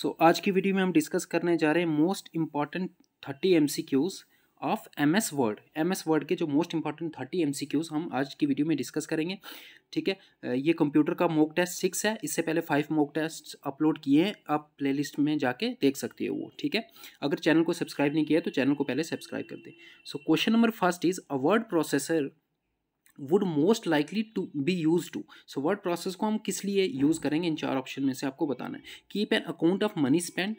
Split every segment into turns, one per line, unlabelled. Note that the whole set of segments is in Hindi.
सो आज की वीडियो में हम डिस्कस करने जा रहे हैं most important thirty M C Qs of M S Word M S Word के जो most important thirty M C Qs हम आज की वीडियो में डिस्कस करेंगे ठीक है ये कंप्यूटर का मोक टेस्ट सिक्स है इससे पहले फाइव मोक टेस्ट अपलोड किए हैं आप प्लेलिस्ट में जाके देख सकते हो वो ठीक है अगर चैनल को सब्सक्राइब नहीं किया तो चैनल को पहले सब्सक्राइब कर दें so question number first is a word processor would most likely to be use to so word process को हम किस लिए यूज़ करेंगे इन चार ऑप्शन में से आपको बताना है keep an account of money spend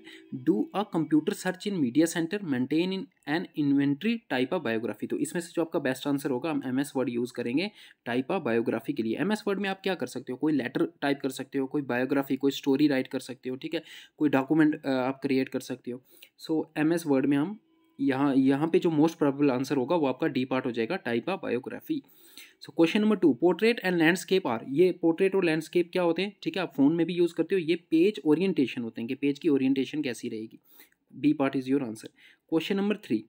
do a computer search in media centre maintain in an inventory type of biography तो इसमें से जो आपका बेस्ट आंसर होगा हम एम एस वर्ड यूज़ करेंगे टाइप ऑफ बायोग्राफी के लिए एम एस वर्ड में आप क्या कर सकते हो कोई लेटर टाइप कर सकते हो कोई बायोग्राफी कोई स्टोरी राइट कर सकते हो ठीक है कोई डॉक्यूमेंट आप क्रिएट कर सकते हो सो एम एस वर्ड में हम यहाँ यहाँ पे जो मोस्ट प्रॉबल आंसर होगा वो आपका डी पार्ट हो जाएगा type of biography so question number two portrait and landscape are ये पोर्ट्रेट और लैंडस्केप क्या होते हैं ठीक है आप फोन में भी यूज़ करते हो ये पेज ओरिएंटेशन होते हैं कि पेज की ओरिएंटेशन कैसी रहेगी B part is your answer question number three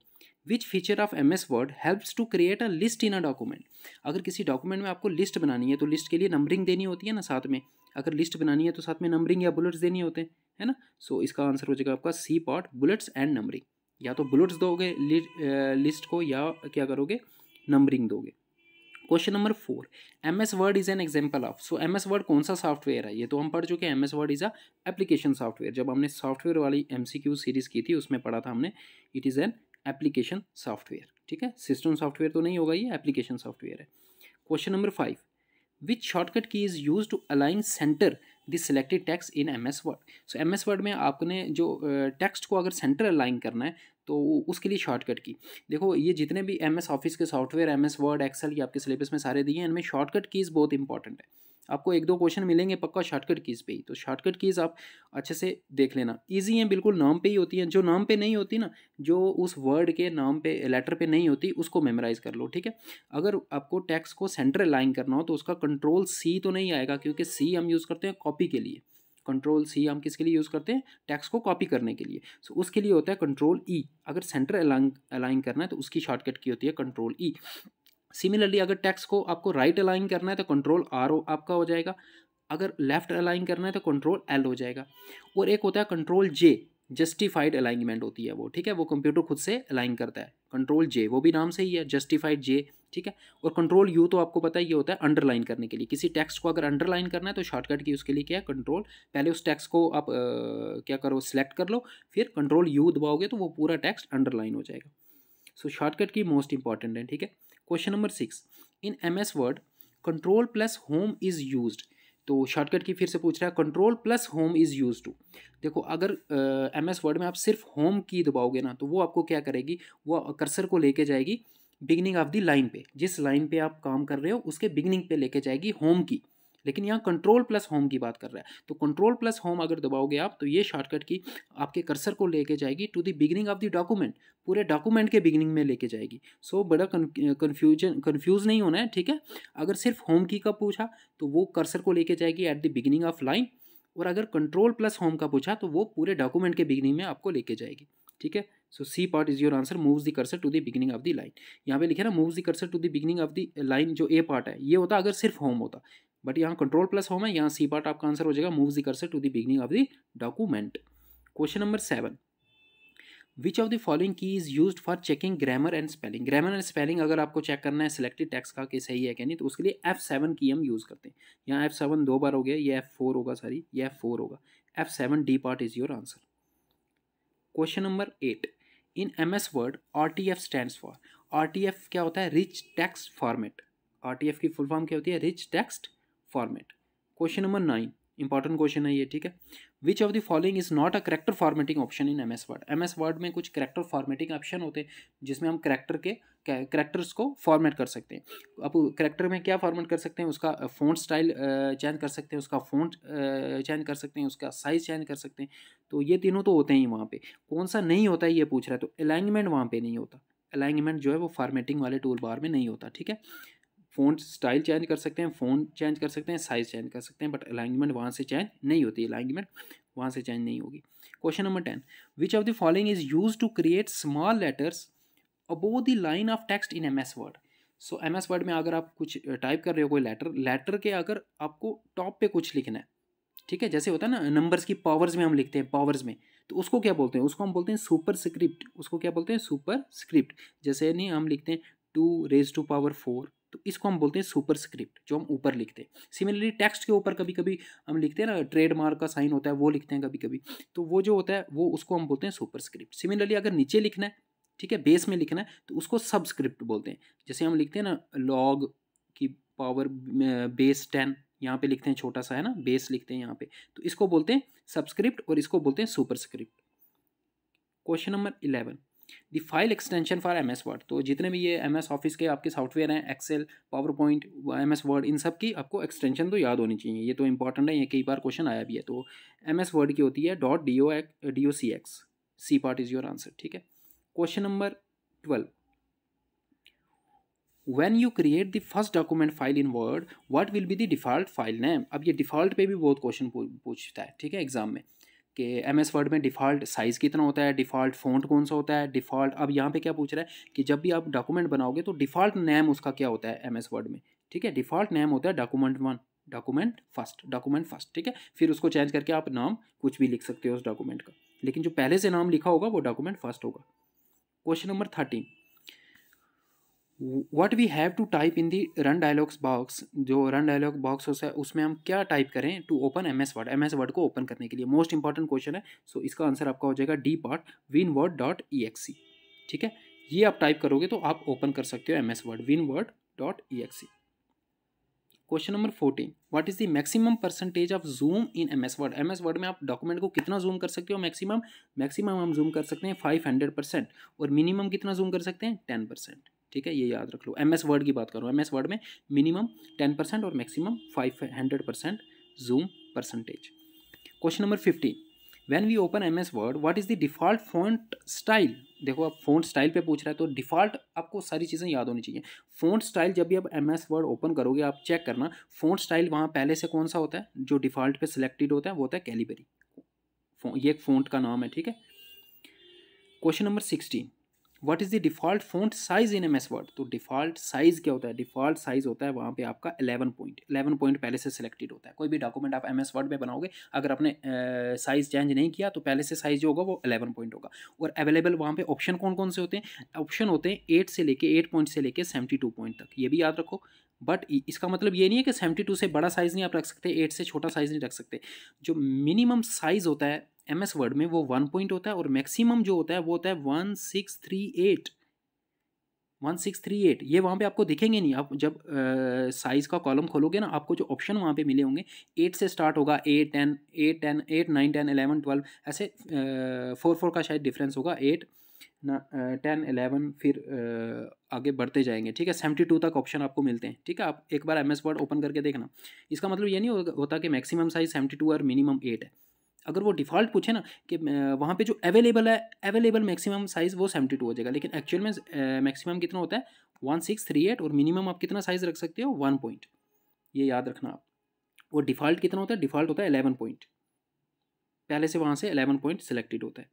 which feature of M S Word helps to create a list in a document अगर किसी डॉक्यूमेंट में आपको लिस्ट बनानी है तो लिस्ट के लिए नंबरिंग देनी होती है ना साथ में अगर लिस्ट बनानी है तो साथ में नंबरिंग या बुलेट्स देनी होते हैं है ना सो so, इसका आंसर हो जाएगा आपका C part bullets and numbering या तो बुलेट्स दोगे लिस्ट को या क्या करोगे नंबरिंग दोगे question number four M S Word is an example of so M S Word कौन सा सॉफ्टवेयर है ये तो हम पढ़ चुके हैं M S Word is a application software जब हमने सॉफ्टवेयर वाली एम सी क्यू सीरीज की थी उसमें पढ़ा था हमने it is an application software ठीक है सिस्टम सॉफ्टवेयर तो नहीं होगा ये एप्लीकेशन सॉफ्टवेयर है question number five which shortcut key is use to align centre the selected text in M S Word so M S Word में आपने जो टेक्स्ट uh, को अगर सेंटर अलाइन करना है तो उसके लिए शॉर्टकट की देखो ये जितने भी एम ऑफिस के सॉफ्टवेयर एम वर्ड एक्सेल ये आपके सिलेबस में सारे दिए हैं इनमें शॉर्टकट कीज़ बहुत इंपॉर्टेंट है आपको एक दो क्वेश्चन मिलेंगे पक्का शॉर्टकट कीज़ पे ही तो शॉर्टकट कीज़ आप अच्छे से देख लेना इजी है बिल्कुल नाम पे ही होती है जो नाम पे नहीं होती ना जो उस वर्ड के नाम पे लेटर पे नहीं होती उसको मेमोराइज कर लो ठीक है अगर आपको टैक्स को सेंटर लाइन करना हो तो उसका कंट्रोल सी तो नहीं आएगा क्योंकि सी हम यूज़ करते हैं कॉपी के लिए कंट्रोल सी हम किसके लिए यूज़ करते हैं टैक्स को कॉपी करने के लिए सो so, उसके लिए होता है कंट्रोल ई e. अगर सेंटर अलाइन अलाइन करना है तो उसकी शॉर्टकट की होती है कंट्रोल ई सिमिलरली अगर टैक्स को आपको राइट right अलाइन करना है तो कंट्रोल आर आपका हो जाएगा अगर लेफ्ट अलाइन करना है तो कंट्रोल एल हो जाएगा और एक होता है कंट्रोल जे जस्टिफाइड अलाइनमेंट होती है वो ठीक है वो कंप्यूटर खुद से अलाइन करता है कंट्रोल जे वो भी नाम से ही है जस्टिफाइड जे ठीक है और कंट्रोल यू तो आपको पता है ये होता है अंडरलाइन करने के लिए किसी टेक्स्ट को अगर अंडरलाइन करना है तो शॉर्टकट की उसके लिए क्या है कंट्रोल पहले उस टेक्स्ट को आप आ, क्या करो सेलेक्ट कर लो फिर कंट्रोल यू दबाओगे तो वो पूरा टेक्स्ट अंडरलाइन हो जाएगा so so, shortcut key most important है ठीक है question number six in M S Word control plus home is use तो शॉर्टकट की फिर से पूछ रहा है control plus home is use to देखो अगर एम एस वर्ड में आप सिर्फ होम की दबाओगे ना तो वो आपको क्या करेगी वो कर्सर को लेके जाएगी बिगनिंग ऑफ दी लाइन पे जिस लाइन पे आप काम कर रहे हो उसके बिगनिंग पे लेके जाएगी होम की लेकिन यहाँ कंट्रोल प्लस होम की बात कर रहा है तो कंट्रोल प्लस होम अगर दबाओगे आप तो ये शॉर्टकट की आपके कर्सर को लेके जाएगी to the beginning of the document पूरे डॉक्यूमेंट के बिगनिंग में लेके जाएगी सो so, बड़ा कन्फ्यूजन कन्फ्यूज़ नहीं होना है ठीक है अगर सिर्फ होम की का पूछा तो वो कर्सर को लेके जाएगी at the beginning of line और अगर कंट्रोल प्लस होम का पूछा तो वो पूरे डॉक्यूमेंट के बिगिनिंग में आपको लेके जाएगी ठीक है so C part is your answer moves the cursor to the beginning of the line यहाँ पे लिखे ना moves the cursor to the beginning of the line जो ए पार्ट है ये होता अगर सिर्फ होम होता बट यहाँ कंट्रोल प्लस होम है यहाँ सी पार्ट आपका आंसर हो जाएगा moves the cursor to the beginning of the document question number seven which of the following key is use for checking grammar and spelling grammar and spelling अगर आपको चेक करना है सिलेक्टेड टेक्स्ट का कि सही है कि नहीं तो उसके लिए एफ़ सेवन की हम यूज़ करते हैं यहाँ एफ़ सेवन दो बार हो गया ये एफ़ फोर होगा सॉरी ये एफ़ फोर होगा F seven D part is your answer question number eight in M S Word R T F stand for R T F क्या होता है rich text format R T F की फुल फॉर्म क्या होती है रिच टेक्स्ट फॉर्मेट question number nine important question है ये ठीक है which of the following is not a character formatting option in M S Word M S Word में कुछ करेक्टर फॉर्मेटिंग ऑप्शन होते हैं जिसमें हम करेक्टर के करेक्टर्स को फॉर्मेट कर सकते हैं अब करेक्टर में क्या फॉर्मेट कर सकते हैं उसका फ़ॉन्ट स्टाइल चेंज कर सकते हैं उसका फ़ॉन्ट चेंज कर सकते हैं उसका साइज़ चेंज कर सकते हैं तो ये तीनों तो होते ही वहाँ पे कौन सा नहीं होता है ये पूछ रहा है तो अलाइनमेंट वहाँ पर नहीं होता अलाइनमेंट जो है वो फार्मेटिंग वाले टूल बार में नहीं होता ठीक है फ़ोन स्टाइल चेंज कर सकते हैं फ़ोन चेंज कर सकते हैं साइज़ चेंज कर सकते हैं बट अलाइनमेंट वहाँ से चेंज नहीं होती अलाइनमेंट वहाँ से चेंज नहीं होगी question number ten which of the following is use to create small letters above the line of text in M S Word so M S Word में अगर आप कुछ टाइप कर रहे हो कोई लेटर लेटर के अगर आपको टॉप पे कुछ लिखना है ठीक है जैसे होता है ना नंबर्स की पावर्स में हम लिखते हैं पावर्स में तो उसको क्या बोलते हैं उसको हम बोलते हैं सुपर स्क्रिप्ट उसको क्या बोलते हैं सुपर स्क्रिप्ट जैसे नहीं हम लिखते हैं two raise to power four तो इसको हम बोलते हैं सुपर स्क्रिप्ट जो हम ऊपर लिखते हैं सिमिलरली टेक्स्ट के ऊपर कभी कभी हम लिखते हैं ना ट्रेडमार्क का साइन होता है वो लिखते हैं कभी कभी तो वो जो होता है वो उसको हम बोलते हैं सुपर स्क्रिप्ट सिमिलरली अगर नीचे लिखना है ठीक है बेस में लिखना है तो उसको सबस्क्रिप्ट बोलते हैं जैसे हम लिखते हैं ना लॉग की पावर बेस टेन यहाँ पे लिखते हैं छोटा सा है ना बेस लिखते हैं यहाँ पे तो इसको बोलते हैं सबस्क्रिप्ट और इसको बोलते हैं superscript question number eleven the file extension for M S Word तो जितने भी ये एम एस ऑफिस के आपके सॉफ्टवेयर हैं Excel PowerPoint M S Word इन सब की आपको एक्सटेंशन तो याद होनी चाहिए ये तो इंपॉर्टेंट है ये कई बार क्वेश्चन आया भी है तो एम एस वर्ड की होती है dot D O D O C X C part is your answer ठीक है question number twelve When you create the first document file in Word, what will be the default file name? अब ये डिफ़ॉल्ट पे भी बहुत क्वेश्चन पूछता है ठीक है एग्जाम में कि एम एस वर्ड में डिफ़ॉल्ट साइज़ कितना होता है डिफ़ॉल्ट फ़ॉन्ट कौन सा होता है डिफ़ॉल्ट अब यहाँ पे क्या पूछ रहा है कि जब भी आप डॉक्यूमेंट बनाओगे तो डिफ़ॉल्ट नेम उसका क्या होता है एम एस वर्ड में ठीक है डिफ़ॉल्ट नेम होता है document one document first document first ठीक है फिर उसको चेंज करके आप नाम कुछ भी लिख सकते हो उस डॉक्यूमेंट का लेकिन जो पहले से नाम लिखा होगा वो डॉक्यूमेंट फर्स्ट होगा question number thirteen what we have to type in the run dialogs box जो रन डायलॉग बॉक्स होता है उसमें हम क्या टाइप करें to open M S Word M S Word को ओपन करने के लिए मोस्ट इंपॉर्टेंट क्वेश्चन है सो so इसका आंसर आपका हो जाएगा D part win word dot E X C ठीक है ये आप टाइप करोगे तो आप ओपन कर सकते हो M S Word win word dot E X C question number fourteen what is the maximum percentage of zoom in M S Word M S Word में आप डॉक्यूमेंट को कितना जूम कर सकते हो मैक्सिमम मैक्सिमम हम जूम कर सकते हैं फाइव हंड्रेड परसेंट और मिनिमम कितना जूम कर सकते हैं टेन परसेंट ठीक है ये याद रख लो एम एस वर्ड की बात करो एम एस वर्ड में मिनिमम टेन परसेंट और maximum five hundred percent zoom percentage question number fifteen when we open M S Word what is the default font style देखो आप फ़ॉन्ट स्टाइल पे पूछ रहा है तो डिफ़ॉल्ट आपको सारी चीज़ें याद होनी चाहिए फ़ॉन्ट स्टाइल जब भी आप एम एस वर्ड ओपन करोगे आप चेक करना फ़ॉन्ट स्टाइल वहाँ पहले से कौन सा होता है जो डिफ़ॉल्ट पे सिलेक्टेड होता है वो होता है कैलीबरी ये एक फ़ॉन्ट का नाम है ठीक है question number sixteen what is the default font size in M S Word तो डिफ़ॉल्ट साइज़ क्या होता है डिफ़ॉल्ट साइज़ होता है वहाँ पे आपका 11 पॉइंट 11 पॉइंट पहले से सिलेक्टेड होता है कोई भी डॉक्यूमेंट आप एम एस वर्ड में बनाओगे अगर आपने साइज़ चेंज नहीं किया तो पहले से साइज़ जो होगा वो अलेवन पॉइंट होगा और अवेलेबल वहाँ पर ऑप्शन कौन कौन से होते हैं ऑप्शन होते हैं एट से लेके एट पॉइंट से लेके सेवेंटी टू पॉइंट तक ये भी याद रखो बट इसका मतलब ये नहीं है कि सेवेंटी टू से बड़ा साइज़ नहीं आप रख सकते एट से छोटा साइज़ नहीं रख सकते जो मिनिमम साइज़ होता है एम एस वर्ड में वो वन पॉइंट होता है और मैक्सिमम जो होता है वो होता है one six three eight one six three eight ये वहाँ पे आपको दिखेंगे नहीं आप जब साइज़ का कॉलम खोलोगे ना आपको जो ऑप्शन वहाँ पे मिले होंगे एट से स्टार्ट होगा eight ten eight ten eight nine ten eleven twelve ऐसे फोर फोर का शायद डिफरेंस होगा एट टेन एलेवन फिर uh, आगे बढ़ते जाएंगे ठीक है सेवेंटी टू तक ऑप्शन आपको मिलते हैं ठीक है आप एक बार एम एस वर्ड ओपन करके देखना इसका मतलब ये नहीं होता कि मैक्सिमम साइज़ सेवेंटी टू और मिनिमम एट है अगर वो डिफ़ॉल्ट पूछे ना कि वहाँ पे जो अवेलेबल है अवेलेबल मैक्सिमम साइज़ वो सेवेंटी टू हो जाएगा लेकिन एक्चुअल में मैक्सिमम कितना होता है वन सिक्स थ्री एट और मिनिमम आप कितना साइज़ रख सकते हो वन पॉइंट ये याद रखना आप और डिफ़ॉल्ट कितना होता है डिफ़ॉल्ट होता है एलेवन पॉइंट पहले से वहाँ से एलेवन पॉइंट सेलेक्टेड होता है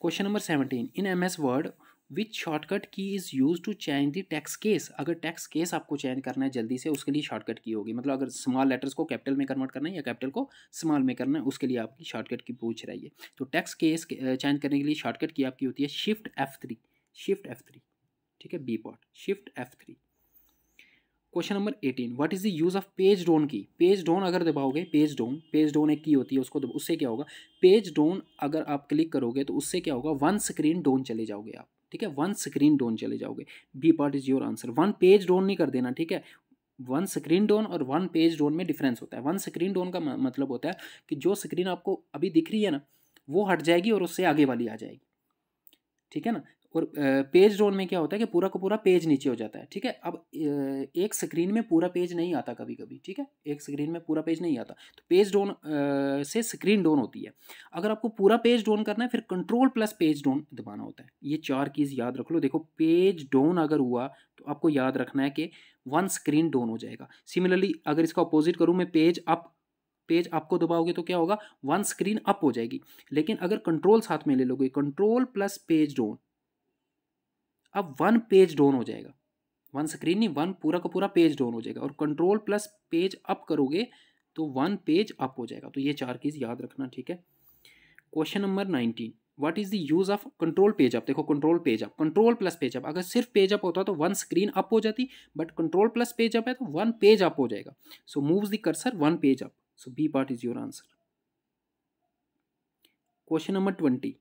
question number seventeen in M S Word which shortcut key is use to change the text case अगर टैक्स केस आपको चेंज करना है जल्दी से उसके लिए शॉर्टकट की होगी मतलब अगर स्मॉल लेटर्स को कैपिटल में कन्वर्ट करना है या कैपिटल को स्मॉल में करना है उसके लिए आपकी शॉर्टकट की पूछ रही है तो टैक्स केस चेंज करने के लिए शॉर्टकट की आपकी होती है shift F three shift F three ठीक है B part shift F three question number eighteen what is the use of page down key page down अगर दबाओगे पेज डोन पेज डोन एक की होती है उसको उससे क्या होगा पेज डोन अगर आप क्लिक करोगे तो उससे क्या होगा वन स्क्रीन डोन चले जाओगे आप ठीक है वन स्क्रीन डोन चले जाओगे B part is your answer one page down नहीं कर देना ठीक है वन स्क्रीन डोन और वन पेज डोन में डिफरेंस होता है वन स्क्रीन डोन का मतलब होता है कि जो स्क्रीन आपको अभी दिख रही है ना वो हट जाएगी और उससे आगे वाली आ जाएगी ठीक है ना और पेज रोल में क्या होता है कि पूरा का पूरा पेज नीचे हो जाता है ठीक है अब एक स्क्रीन में पूरा पेज नहीं आता कभी कभी ठीक है एक स्क्रीन में पूरा पेज नहीं आता तो पेज डोन से स्क्रीन डोन होती है अगर आपको पूरा पेज डोन करना है फिर कंट्रोल प्लस पेज डोन दबाना होता है ये चार चीज़ याद रख लो देखो पेज डोन अगर हुआ तो आपको याद रखना है कि वन स्क्रीन डोन हो जाएगा सिमिलरली अगर इसका अपोजिट करूँ मैं पेज अप पेज आपको दबाओगे तो क्या होगा वन स्क्रीन अप हो जाएगी लेकिन अगर कंट्रोल साथ में ले लोगे कंट्रोल प्लस पेज डोन अब वन पेज डाउन हो जाएगा वन स्क्रीन नहीं वन पूरा का पूरा पेज डाउन हो जाएगा और कंट्रोल प्लस पेज अप करोगे तो वन पेज अप हो जाएगा तो ये चार चीज़ याद रखना ठीक है question number nineteen what is the use of control page up देखो control page up control plus page up अगर सिर्फ पेज अप होता तो वन स्क्रीन अप हो जाती but control plus page up है तो वन पेज अप हो जाएगा so moves the cursor one page up so B part is your answer question number twenty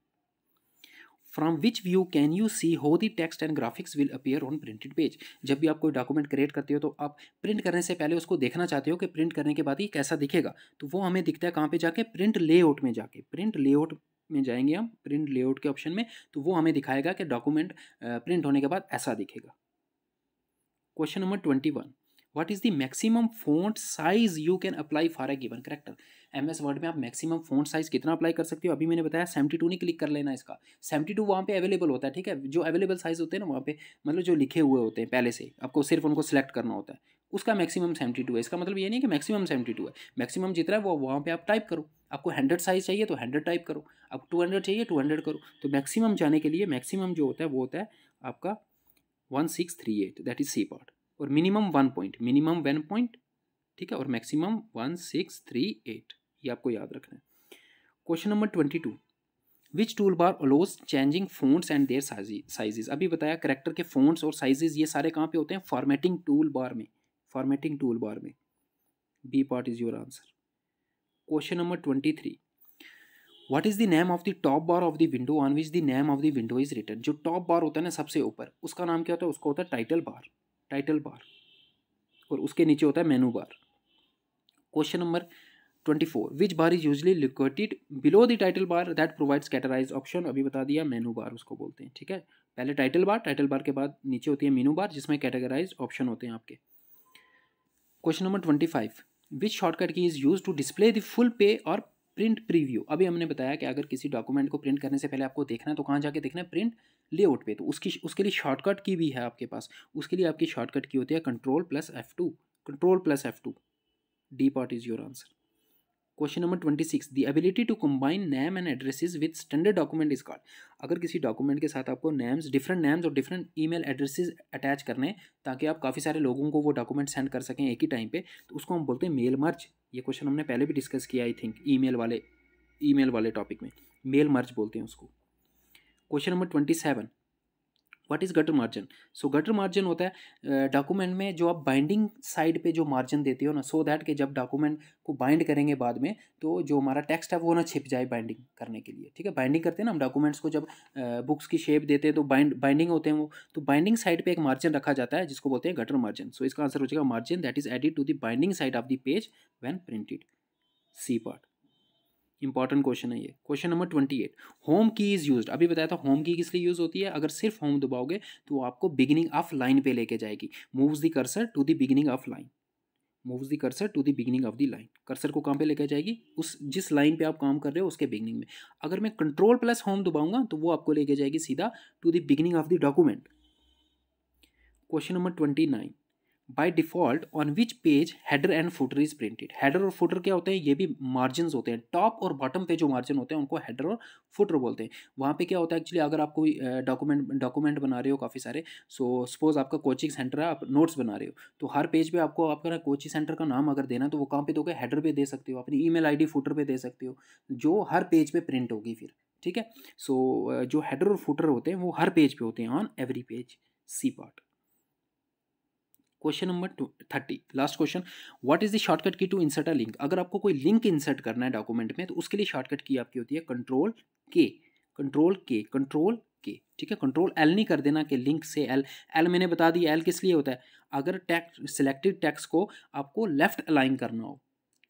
from which view can you see how the text and graphics will appear on printed page जब भी आप कोई डॉक्यूमेंट क्रिएट करते हो तो आप प्रिंट करने से पहले उसको देखना चाहते हो कि प्रिंट करने के बाद ये कैसा दिखेगा तो वो हमें दिखता है कहाँ पे जाके प्रिंट लेआउट में जाके प्रिंट लेआउट में जाएंगे हम प्रिंट लेआउट के ऑप्शन में तो वो हमें दिखाएगा कि डॉक्यूमेंट प्रिंट होने के बाद ऐसा दिखेगा question number twenty one what is the maximum font size you can apply for a given character M S Word में आप मैक्सिमम फ़ोन साइज़ कितना अप्लाई कर सकते हो अभी मैंने बताया सेवेंटी टू नहीं क्लिक कर लेना इसका सेवेंटी टू वहाँ पर अवेलेबल होता है ठीक है जो अवेलेबल साइज़ होते हैं ना वहाँ पे मतलब जो लिखे हुए होते हैं पहले से आपको सिर्फ उनको सेलेक्ट करना होता है उसका मैक्सिमम सेवेंटी टू है इसका मतलब ये नहीं कि मैक्सिमम सेवेंटी टू है मैक्सिमम जितना है वो वहाँ पे आप टाइप करो आपको हंड्रेड साइज़ चाहिए तो हंड्रेड टाइप करो आपको टू हंड्रेड चाहिए टू तो हंड्रेड करो तो मैक्सिमम जाने के लिए मैक्सिमम जो होता है वो होता है आपका one six three eight that is C part और minimum one point minimum one point ठीक है और maximum one six three eight ये आपको याद रखना है question number twenty two which tool bar allows changing fonts and their sizes अभी बताया करेक्टर के फोन्स और साइजेज ये सारे कहाँ पे होते हैं फॉर्मेटिंग टूल बार में फॉर्मेटिंग टूल बार में B part is your answer question number twenty three what is the name of the top bar of the window on which the name of the window is written जो टॉप बार होता है ना सबसे ऊपर उसका नाम क्या होता है उसका होता है टाइटल बार टाइटल बार और उसके नीचे होता है menu bar question number 24 which bar is usually located below the title bar that provides categorized option अभी बता दिया मेनू बार उसको बोलते हैं ठीक है पहले टाइटल बार टाइटल बार के बाद नीचे होती है मेनू बार जिसमें कैटेगराइज ऑप्शन होते हैं आपके question number twenty five which shortcut key is use to display the full पे और प्रिंट प्रीव्यू अभी हमने बताया कि अगर किसी डॉक्यूमेंट को प्रिंट करने से पहले आपको देखना है तो कहाँ जाके देखना है प्रिंट लेआउट पे तो उसकी उसके लिए शॉर्टकट की भी है आपके पास उसके लिए आपकी शॉर्टकट की होती है control plus F two control plus F two D part is your answer question number twenty six the ability to combine name and addresses with standard document is called अगर किसी डॉक्यूमेंट के साथ आपको नेम्स डिफरेंट नेम्स और डिफरेंट ईमेल एड्रेसेस अटैच करने ताकि आप काफ़ी सारे लोगों को वो डॉक्यूमेंट सेंड कर सकें एक ही टाइम पे तो उसको हम बोलते हैं मेल मर्ज ये क्वेश्चन हमने पहले भी डिस्कस किया आई थिंक मेल वाले मेल वाले टॉपिक में मेल मर्ज बोलते हैं उसको question number twenty seven what is gutter margin so gutter margin होता है डॉक्यूमेंट में जो आप बाइंडिंग साइड पे जो मार्जिन देते हो ना सो so दैट के जब डॉक्यूमेंट को बाइंड करेंगे बाद में तो जो हमारा टेक्स्ट है वो ना छिप जाए बाइंडिंग करने के लिए ठीक है बाइंडिंग करते हैं ना हम डॉक्यूमेंट्स को जब बुक्स की शेप देते हैं तो बाइंड बाइंडिंग होते हैं वो तो बाइंडिंग साइड पर एक मार्जिन रखा जाता है जिसको बोलते हैं गटर मार्जिन सो इसका आंसर हो जाएगा margin that is added to the binding side of the page when printed C part important question है ये question number twenty eight home key is used अभी बताया था होम की किस लिए यूज़ होती है अगर सिर्फ होम दबाओगे तो वो आपको बिगिनिंग ऑफ लाइन पे लेके जाएगी moves the cursor to the beginning of line moves the cursor to the beginning of the line cursor को कहाँ पे लेकर जाएगी उस जिस लाइन पे आप काम कर रहे हो उसके बिगिनिंग में अगर मैं कंट्रोल प्लस होम दबाऊंगा तो वो आपको लेके जाएगी सीधा to the beginning of the document question number twenty nine by default on which page header and footer is printed header और फुटर क्या होते हैं ये भी मार्जिन होते हैं टॉप और बॉटम पे जो मार्जिन होते हैं उनको हेडर और फुटर बोलते हैं वहाँ पे क्या होता है एक्चुअली अगर आप कोई डॉक्यूमेंट डॉक्यूमेंट बना रहे हो काफ़ी सारे सो सपोज आपका कोचिंग सेंटर है आप नोट्स बना रहे हो तो हर पेज पर आपको आपका कोचिंग सेंटर का नाम अगर देना तो वो कहाँ पर दोगे हेडर पर दे सकते हो अपनी email I D footer पर दे सकते हो जो हर पेज पर प्रिंट होगी फिर ठीक है सो so, जो हेडर और फुटर होते हैं वो हर पेज पर होते हैं on every page C part question number thirty last question what is the shortcut key to insert a link अगर आपको कोई लिंक इंसर्ट करना है डॉक्यूमेंट में तो उसके लिए शॉर्टकट की आपकी होती है कंट्रोल के कंट्रोल के कंट्रोल के ठीक है कंट्रोल एल नहीं कर देना कि लिंक से एल एल मैंने बता दिया एल किस लिए होता है अगर टैक्स सिलेक्टेड टैक्स को आपको लेफ्ट अलाइन करना हो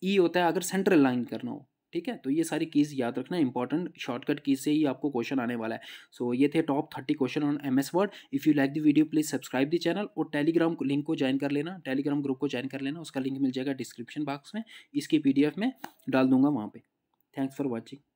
ई e होता है अगर सेंटर अलाइन करना हो ठीक है तो ये सारी कीज़ याद रखना इंपॉर्टेंट शॉर्टकट कीज से ही आपको क्वेश्चन आने वाला है सो so, ये थे top thirty question on M S Word if you like the video please subscribe the channel और टेलीग्राम लिंक को ज्वाइन कर लेना टेलीग्राम ग्रुप को ज्वाइन कर लेना उसका लिंक मिल जाएगा डिस्क्रिप्शन बॉक्स में इसकी पी में डाल दूंगा वहाँ पर थैंक्स फॉर वॉचिंग